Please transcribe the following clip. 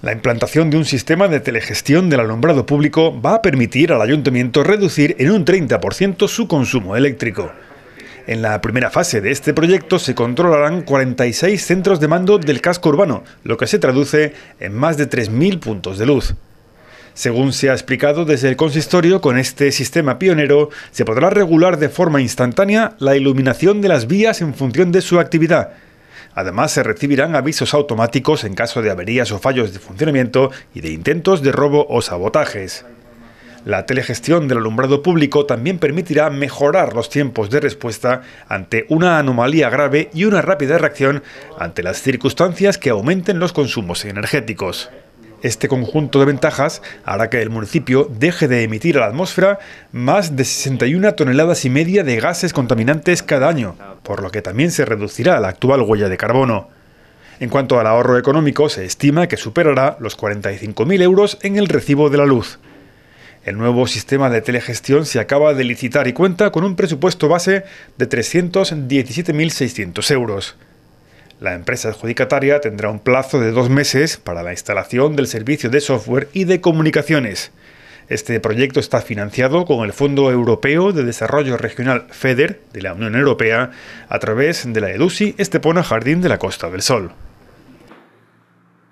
La implantación de un sistema de telegestión del alumbrado público va a permitir al ayuntamiento reducir en un 30% su consumo eléctrico. En la primera fase de este proyecto se controlarán 46 centros de mando del casco urbano, lo que se traduce en más de 3.000 puntos de luz. Según se ha explicado desde el consistorio, con este sistema pionero se podrá regular de forma instantánea la iluminación de las vías en función de su actividad, Además, se recibirán avisos automáticos en caso de averías o fallos de funcionamiento y de intentos de robo o sabotajes. La telegestión del alumbrado público también permitirá mejorar los tiempos de respuesta ante una anomalía grave y una rápida reacción ante las circunstancias que aumenten los consumos energéticos. Este conjunto de ventajas hará que el municipio deje de emitir a la atmósfera más de 61 toneladas y media de gases contaminantes cada año, por lo que también se reducirá la actual huella de carbono. En cuanto al ahorro económico, se estima que superará los 45.000 euros en el recibo de la luz. El nuevo sistema de telegestión se acaba de licitar y cuenta con un presupuesto base de 317.600 euros. La empresa adjudicataria tendrá un plazo de dos meses para la instalación del servicio de software y de comunicaciones. Este proyecto está financiado con el Fondo Europeo de Desarrollo Regional FEDER de la Unión Europea a través de la EDUSI Estepona Jardín de la Costa del Sol.